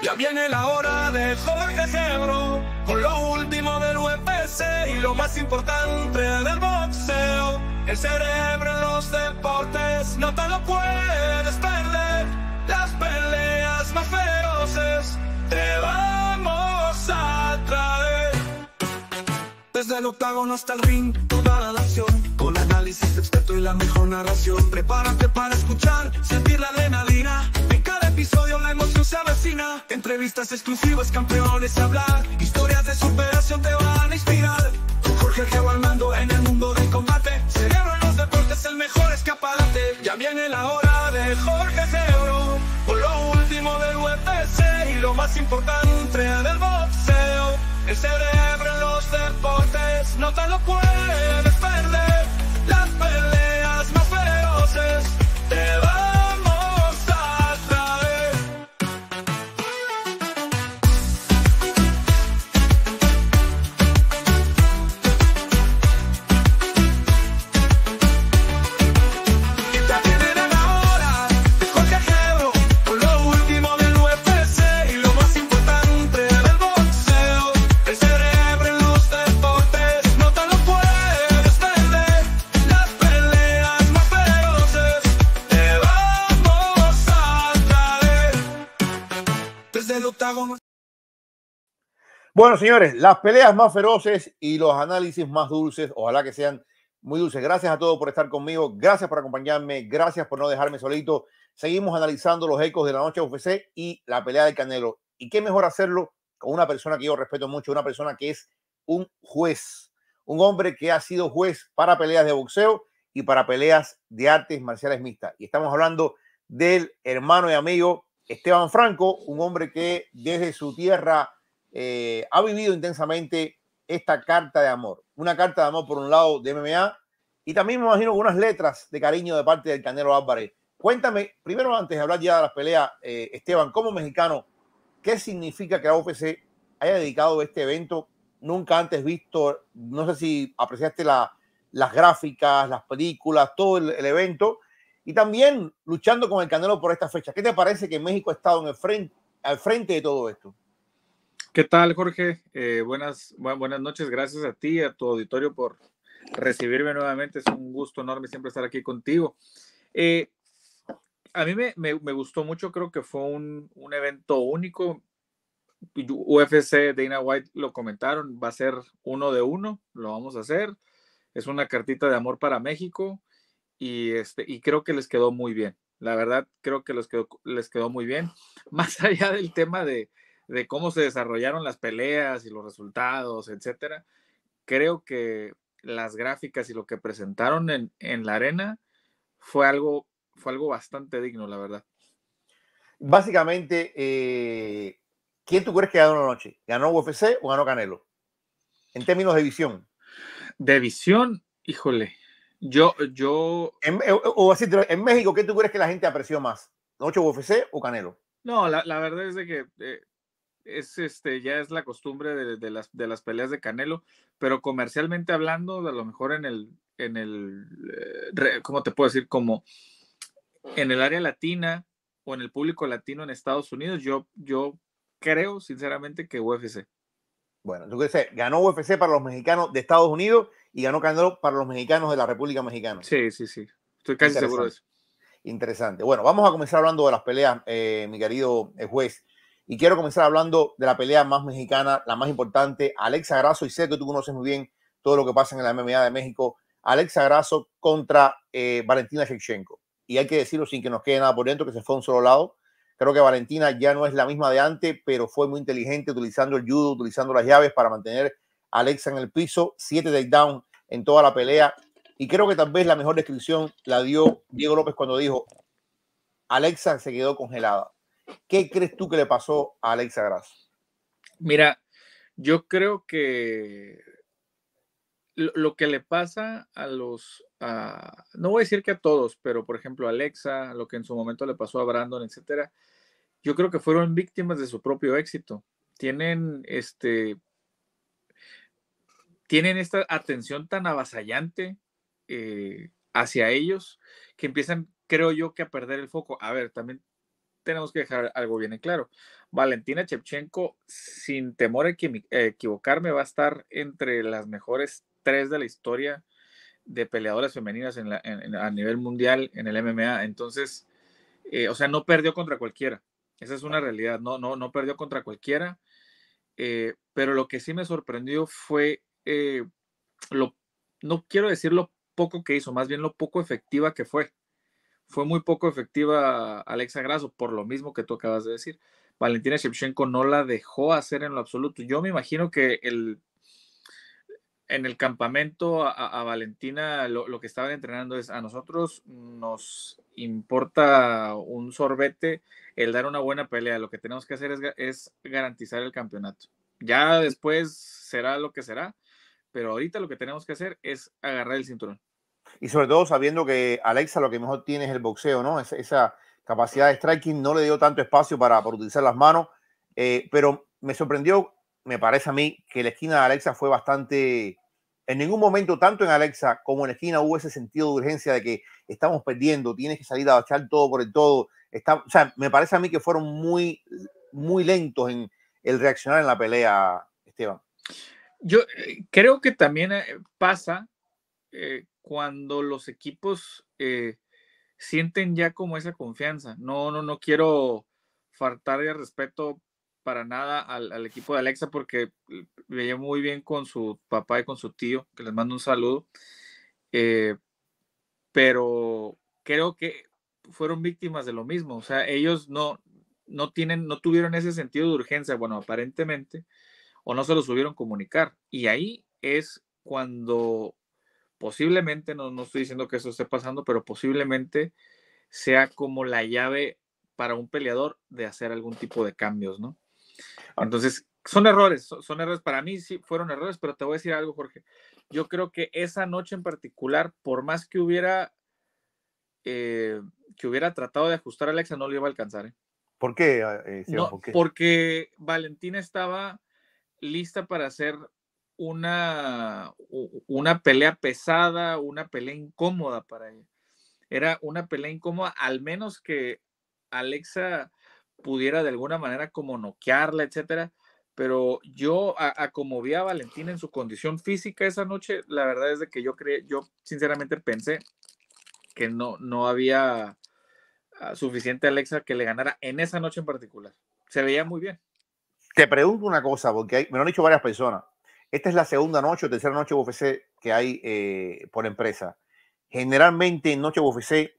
Ya viene la hora de Jorge cerebro con lo último del UFC y lo más importante del boxeo. El cerebro en los deportes no te lo puedes perder. Las peleas más feroces te vamos a traer. Desde el octágono hasta el ring, toda la acción. Con análisis experto y la mejor narración. Prepárate para escuchar, sentir la adrenalina, episodio la emoción se avecina. Entrevistas exclusivas, campeones a hablar. Historias de superación te van a inspirar. Jorge Geo al mando en el mundo del combate. Cerebro en los deportes, el mejor escaparate. Ya viene la hora de Jorge Geo. por lo último del UFC y lo más importante del boxeo. El cerebro en los deportes, no te lo puedes Bueno, señores, las peleas más feroces y los análisis más dulces, ojalá que sean muy dulces. Gracias a todos por estar conmigo, gracias por acompañarme, gracias por no dejarme solito. Seguimos analizando los ecos de la noche UFC y la pelea de Canelo. ¿Y qué mejor hacerlo con una persona que yo respeto mucho, una persona que es un juez, un hombre que ha sido juez para peleas de boxeo y para peleas de artes marciales mixtas. Y estamos hablando del hermano y amigo Esteban Franco, un hombre que desde su tierra eh, ha vivido intensamente esta carta de amor. Una carta de amor, por un lado, de MMA, y también me imagino unas letras de cariño de parte del Canelo Álvarez. Cuéntame, primero antes de hablar ya de las peleas, eh, Esteban, como mexicano, ¿qué significa que la UFC haya dedicado este evento nunca antes visto? No sé si apreciaste las gráficas, las películas, todo el, evento, y también luchando con el Canelo por esta fecha. ¿Qué te parece que México ha estado en el frente, al frente de todo esto? ¿Qué tal, Jorge? Eh, buenas, buenas noches. Gracias a ti y a tu auditorio por recibirme nuevamente. Es un gusto enorme siempre estar aquí contigo. Eh, a mí me, gustó mucho, creo que fue un, evento único. UFC, Dana White lo comentaron, va a ser uno de uno, lo vamos a hacer. Es una cartita de amor para México y, este, y creo que les quedó muy bien. La verdad, creo que quedó, les quedó muy bien. Más allá del tema de, de cómo se desarrollaron las peleas y los resultados, etcétera, creo que las gráficas y lo que presentaron en, la arena fue algo, fue algo bastante digno, la verdad. Básicamente, eh, ¿quién tú crees que ganó la noche? ¿Ganó UFC o ganó Canelo? En términos de visión. De visión, híjole. Yo, yo. En, eh, o, así, en México, ¿qué tú crees que la gente apreció más? ¿Noche UFC o Canelo? No, la, verdad es que eh, es este, ya es la costumbre de, las, peleas de Canelo, pero comercialmente hablando, a lo mejor en el, en el, eh, ¿cómo te puedo decir? Como en el área latina o en el público latino en Estados Unidos, yo, yo creo sinceramente que UFC. Bueno, tú qué sé, ganó UFC para los mexicanos de Estados Unidos y ganó Canelo para los mexicanos de la República Mexicana. Sí, sí, sí. Estoy casi seguro de eso. Interesante. Bueno, vamos a comenzar hablando de las peleas, eh, mi querido eh, juez. Y quiero comenzar hablando de la pelea más mexicana, la más importante. Alexa Grasso, y sé que tú conoces muy bien todo lo que pasa en la MMA de México. Alexa Grasso contra eh, Valentina Shevchenko. Y hay que decirlo sin que nos quede nada por dentro, que se fue a un solo lado. Creo que Valentina ya no es la misma de antes, pero fue muy inteligente utilizando el judo, utilizando las llaves para mantener a Alexa en el piso. Siete down en toda la pelea. Y creo que tal vez la mejor descripción la dio Diego López cuando dijo, Alexa se quedó congelada. ¿Qué crees tú que le pasó a Alexa Grasso? Mira, yo creo que lo que le pasa a los, no voy a decir que a todos, pero por ejemplo a Alexa, lo que en su momento le pasó a Brandon, etcétera, yo creo que fueron víctimas de su propio éxito. Tienen este, tienen esta atención tan avasallante eh, hacia ellos que empiezan, creo yo, que a perder el foco. A ver, también tenemos que dejar algo bien en claro. Valentina Chevchenko, sin temor a equivocarme, va a estar entre las mejores tres de la historia de peleadoras femeninas a nivel mundial en el MMA. Entonces, eh, o sea, no perdió contra cualquiera. Esa es una realidad. No, no, no perdió contra cualquiera. Eh, pero lo que sí me sorprendió fue eh, lo, no quiero decir lo poco que hizo, más bien lo poco efectiva que fue fue muy poco efectiva Alexa Grasso, por lo mismo que tú acabas de decir. Valentina Shevchenko no la dejó hacer en lo absoluto. Yo me imagino que el, en el campamento a, Valentina lo, que estaban entrenando es a nosotros nos importa un sorbete el dar una buena pelea. Lo que tenemos que hacer es garantizar el campeonato. Ya después será lo que será, pero ahorita lo que tenemos que hacer es agarrar el cinturón. Y sobre todo sabiendo que Alexa lo que mejor tiene es el boxeo, ¿no? esa capacidad de striking no le dio tanto espacio para, para utilizar las manos, eh, pero me sorprendió, me parece a mí, que la esquina de Alexa fue bastante... En ningún momento, tanto en Alexa como en la esquina, hubo ese sentido de urgencia de que estamos perdiendo, tienes que salir a echar todo por el todo. Está, o sea, me parece a mí que fueron muy, muy lentos en el reaccionar en la pelea, Esteban. Yo eh, creo que también eh, pasa cuando los equipos eh, sienten ya como esa confianza. No, no, no quiero faltar de respeto para nada al, equipo de Alexa porque veía muy bien con su papá y con su tío, que les mando un saludo. Eh, pero creo que fueron víctimas de lo mismo. O sea, ellos no, no tienen, no tuvieron ese sentido de urgencia, bueno, aparentemente, o no se lo subieron comunicar. Y ahí es cuando posiblemente, no, estoy diciendo que eso esté pasando, pero posiblemente sea como la llave para un peleador de hacer algún tipo de cambios, ¿no? Ah. Entonces, son errores, son, errores. Para mí sí fueron errores, pero te voy a decir algo, Jorge. Yo creo que esa noche en particular, por más que hubiera eh, que hubiera tratado de ajustar a Alexa, no le iba a alcanzar. ¿eh? Eh, ¿Por qué? Porque Valentina estaba lista para hacer una, una pelea pesada, una pelea incómoda para ella. Era una pelea incómoda, al menos que Alexa pudiera de alguna manera como noquearla, etcétera. Pero yo, a, a como Valentina en su condición física esa noche, la verdad es de que yo creí, yo sinceramente pensé que no, no había ah, suficiente Alexa que le ganara en esa noche en particular. Se veía muy bien. Te pregunto una cosa, porque me lo han dicho varias personas. Esta es la segunda noche o tercera noche UFC que hay eh, por empresa. Generalmente en Noche UFC,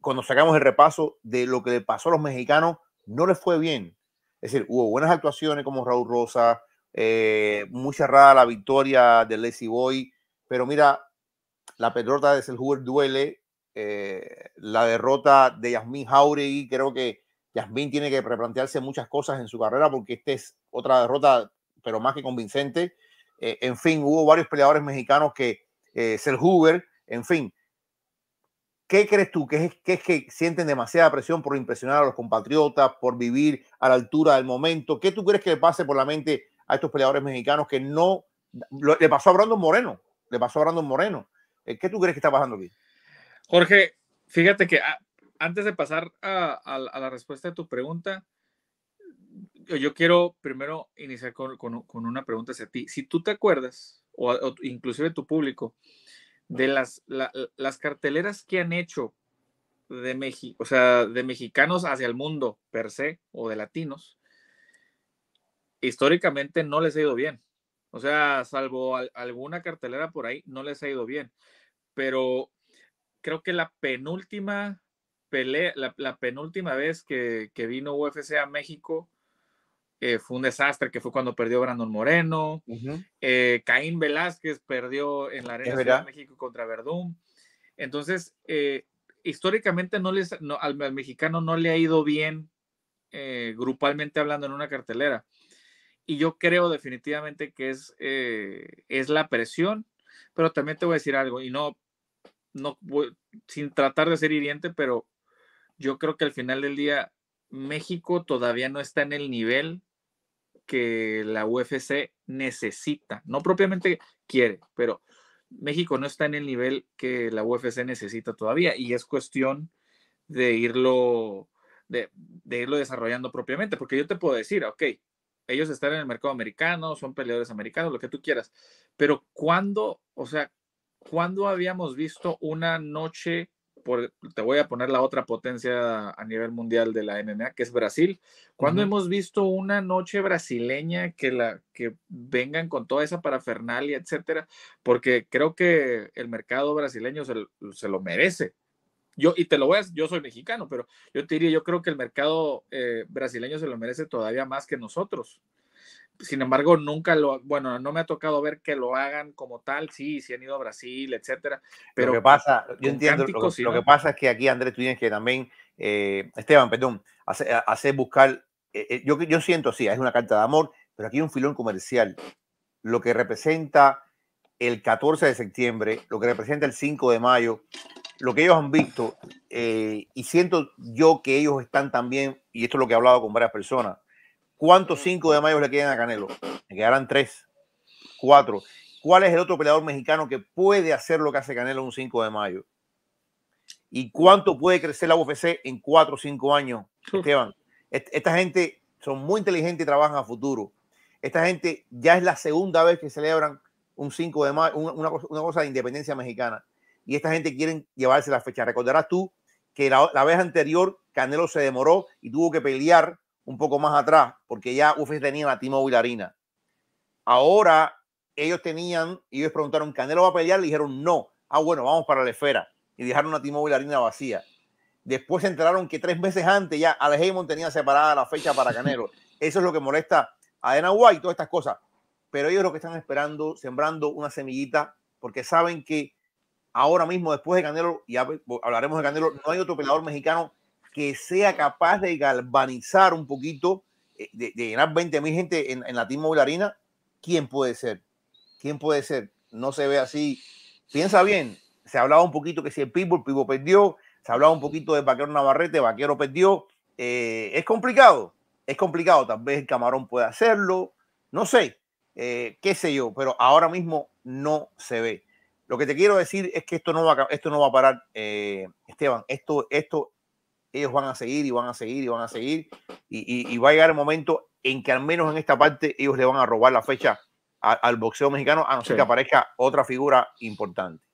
cuando sacamos el repaso de lo que le pasó a los mexicanos, no les fue bien. Es decir, hubo buenas actuaciones como Raúl Rosa, eh, muy cerrada la victoria de Lazy Boy, pero mira, la pedrota de Selhuber duele, eh, la derrota de Yasmín Jauregui, creo que Yasmín tiene que replantearse muchas cosas en su carrera porque esta es otra derrota pero más que convincente. Eh, en fin, hubo varios peleadores mexicanos que eh, Hoover, en fin. ¿Qué crees tú? ¿Qué es, que es que sienten demasiada presión por impresionar a los compatriotas, por vivir a la altura del momento? ¿Qué tú crees que le pase por la mente a estos peleadores mexicanos que no... le pasó a Brandon Moreno, le pasó a Brandon Moreno. Eh, ¿Qué tú crees que está pasando aquí? Jorge, fíjate que antes de pasar a, a la respuesta de tu pregunta, yo quiero primero iniciar con, una pregunta hacia ti. Si tú te acuerdas, o, inclusive tu público, de las, las carteleras que han hecho de México, o sea, de mexicanos hacia el mundo per se, o de latinos, históricamente no les ha ido bien. O sea, salvo alguna cartelera por ahí, no les ha ido bien. Pero creo que la penúltima pelea, la, penúltima vez que, que, vino UFC a México, eh, fue un desastre, que fue cuando perdió Brandon Moreno. Eh, Caín Velázquez perdió en la Arena de México contra Verdún. Entonces, eh, históricamente no al, mexicano no le ha ido bien grupalmente hablando en una cartelera. Y yo creo definitivamente que es, es la presión, pero también te voy a decir algo, y no, no sin tratar de ser hiriente, pero yo creo que al final del día México todavía no está en el nivel que la UFC necesita, no propiamente quiere, pero México no está en el nivel que la UFC necesita todavía y es cuestión de irlo, de, de irlo desarrollando propiamente, porque yo te puedo decir, ok, ellos están en el mercado americano, son peleadores americanos, lo que tú quieras, pero ¿cuándo, o sea, cuándo habíamos visto una noche te voy a poner la otra potencia a nivel mundial de la NNA que es Brasil. cuando hemos visto una noche brasileña que, la, que vengan con toda esa parafernalia, etcétera? Porque creo que el mercado brasileño se, lo merece. Yo, y te lo voy a, yo soy mexicano, pero yo te diría, yo creo que el mercado eh, brasileño se lo merece todavía más que nosotros sin embargo, nunca lo, bueno, no me ha tocado ver que lo hagan como tal, sí, si sí han ido a Brasil, etcétera, pero... Lo que pasa, yo entiendo, lo, que, pasa es que aquí, Andrés, tú tienes que también, eh, Esteban, perdón, hace buscar, eh, eh, yo, yo siento, sí, es una carta de amor, pero aquí hay un filón comercial, lo que representa el 14 de septiembre, lo que representa el 5 de mayo, lo que ellos han visto, y siento yo que ellos están también, y esto es lo que he hablado con varias personas, ¿Cuántos 5 de mayo le quedan a Canelo? Le quedarán 3, 4. ¿Cuál es el otro peleador mexicano que puede hacer lo que hace Canelo un 5 de mayo? ¿Y cuánto puede crecer la UFC en 4 o 5 años, Esteban? Esta gente son muy inteligentes y trabajan a futuro. Esta gente ya es la segunda vez que celebran un 5 de mayo, una, cosa, de independencia mexicana. Y esta gente quiere llevarse la fecha. Recordarás tú que la, vez anterior Canelo se demoró y tuvo que pelear un poco más atrás, porque ya UFC tenía la Timo harina. Ahora ellos tenían, ellos preguntaron, ¿Canelo va a pelear? Le dijeron no. Ah, bueno, vamos para la esfera. Y dejaron a Timo harina vacía. Después se enteraron que tres meses antes ya Alex tenía separada la fecha para Canelo. Eso es lo que molesta a Dana White y todas estas cosas. Pero ellos lo que están esperando, sembrando una semillita, porque saben que ahora mismo, después de Canelo, ya hablaremos de Canelo, no hay otro peleador mexicano que sea capaz de galvanizar un poquito, eh, de, llenar 20.000 gente en, la Team ¿quién puede ser? ¿Quién puede ser? No se ve así. Piensa bien, se hablaba un poquito que si el Pitbull, Pivo perdió, se hablaba un poquito de Vaquero Navarrete, Vaquero perdió. Eh, es complicado, es complicado. Tal vez el Camarón pueda hacerlo, no sé, eh, qué sé yo, pero ahora mismo no se ve. Lo que te quiero decir es que esto no va a, esto no va a parar, Esteban. Esto, esto ellos van a seguir y van a seguir y van a seguir. Y, va a llegar el momento en que al menos en esta parte ellos le van a robar la fecha al boxeo mexicano, a no ser que aparezca otra figura importante.